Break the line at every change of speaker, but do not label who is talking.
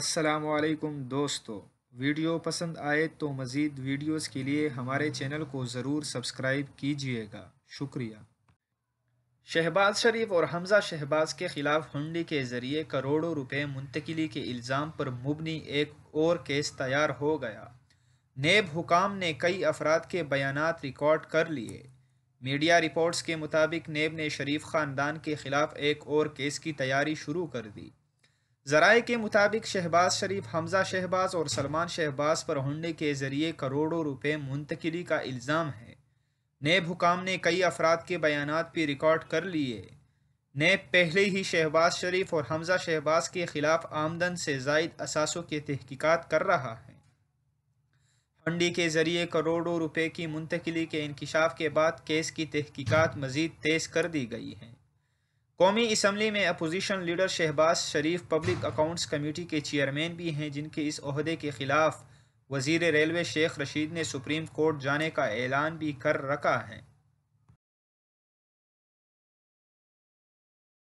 असलकुम दोस्तों वीडियो पसंद आए तो मज़ीद वीडियोस के लिए हमारे चैनल को ज़रूर सब्सक्राइब कीजिएगा शुक्रिया शहबाज शरीफ और हमजा शहबाज के खिलाफ हुंडी के ज़रिए करोड़ों रुपए मुंतकली के इल्ज़ाम पर मुबनी एक और केस तैयार हो गया नेब हुकाम ने कई अफराद के बयान रिकॉर्ड कर लिए मीडिया रिपोर्ट्स के मुताबिक नेब ने शरीफ ख़ानदान के ख़िलाफ़ एक और केस की तैयारी शुरू कर दी जराए के मुताबिक शहबाज शरीफ हमजा शहबाज और सलमान शहबाज पर होने के जरिए करोड़ों रुपए मुंतकली का इल्ज़ाम है नैब हुकाम ने कई अफराद के बयान भी रिकॉर्ड कर लिए नैब पहले ही शहबाज शरीफ और हमजा शहबाज के खिलाफ आमदन से जायद असासों की तहकीकत कर रहा है फंडी के जरिए करोड़ों रुपए की मुंतकली के इंकशाफ के बाद केस की तहकीकत मजीद तेज़ कर दी गई है कौमी इसम्बली में opposition leader Shehbaz Sharif public accounts committee के चेयरमैन भी हैं जिनके इस अहदे के ख़िलाफ़ वजीर रेलवे शेख रशीद ने सुप्रीम कोर्ट जाने का ऐलान भी कर रखा है